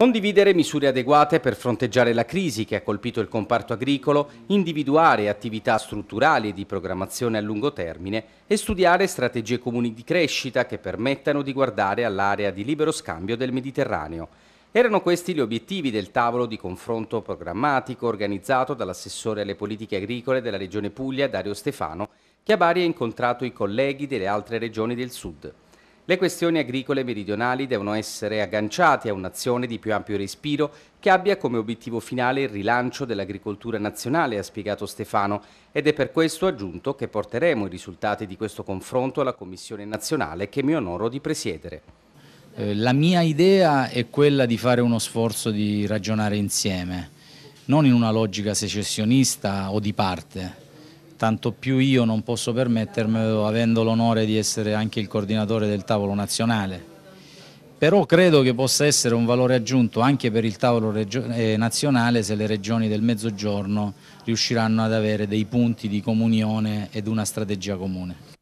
Condividere misure adeguate per fronteggiare la crisi che ha colpito il comparto agricolo, individuare attività strutturali e di programmazione a lungo termine e studiare strategie comuni di crescita che permettano di guardare all'area di libero scambio del Mediterraneo. Erano questi gli obiettivi del tavolo di confronto programmatico organizzato dall'assessore alle politiche agricole della Regione Puglia, Dario Stefano, che a Bari ha incontrato i colleghi delle altre regioni del Sud. Le questioni agricole meridionali devono essere agganciate a un'azione di più ampio respiro che abbia come obiettivo finale il rilancio dell'agricoltura nazionale, ha spiegato Stefano, ed è per questo aggiunto che porteremo i risultati di questo confronto alla Commissione nazionale che mi onoro di presiedere. Eh, la mia idea è quella di fare uno sforzo di ragionare insieme, non in una logica secessionista o di parte, tanto più io non posso permettermelo avendo l'onore di essere anche il coordinatore del tavolo nazionale. Però credo che possa essere un valore aggiunto anche per il tavolo eh, nazionale se le regioni del Mezzogiorno riusciranno ad avere dei punti di comunione ed una strategia comune.